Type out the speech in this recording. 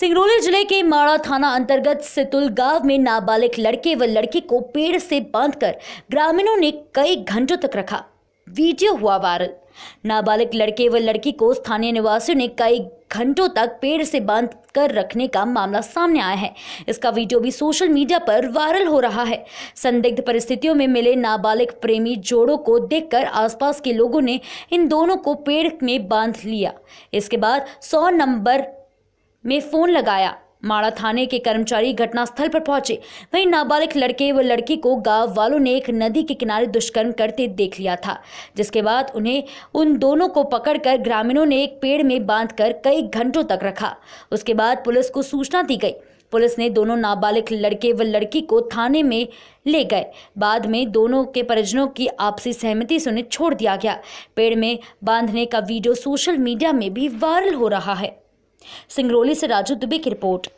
सिंगरौली जिले के माड़ा थाना अंतर्गत सितुल गांव में नाबालिग लड़के व लड़की को पेड़ से बांधकर ग्रामीणों ने कई घंटों तक रखा वीडियो हुआ वायरल नाबालिग लड़के व लड़की को स्थानीय निवासियों ने कई घंटों तक पेड़ से बांध कर रखने का मामला सामने आया है इसका वीडियो भी सोशल मीडिया पर वायरल हो रहा है संदिग्ध परिस्थितियों में मिले नाबालिग प्रेमी जोड़ों को देखकर आसपास के लोगों ने इन दोनों को पेड़ में बांध लिया इसके बाद सौ नंबर में फ़ोन लगाया माड़ा थाने के कर्मचारी घटनास्थल पर पहुंचे वहीं नाबालिग लड़के व लड़की को गांव वालों ने एक नदी के किनारे दुष्कर्म करते देख लिया था जिसके बाद उन्हें उन दोनों को पकड़कर ग्रामीणों ने एक पेड़ में बांधकर कई घंटों तक रखा उसके बाद पुलिस को सूचना दी गई पुलिस ने दोनों नाबालिग लड़के व लड़की को थाने में ले गए बाद में दोनों के परिजनों की आपसी सहमति से उन्हें छोड़ दिया गया पेड़ में बांधने का वीडियो सोशल मीडिया में भी वायरल हो रहा है सिंगरौली से राजू दुबे की रिपोर्ट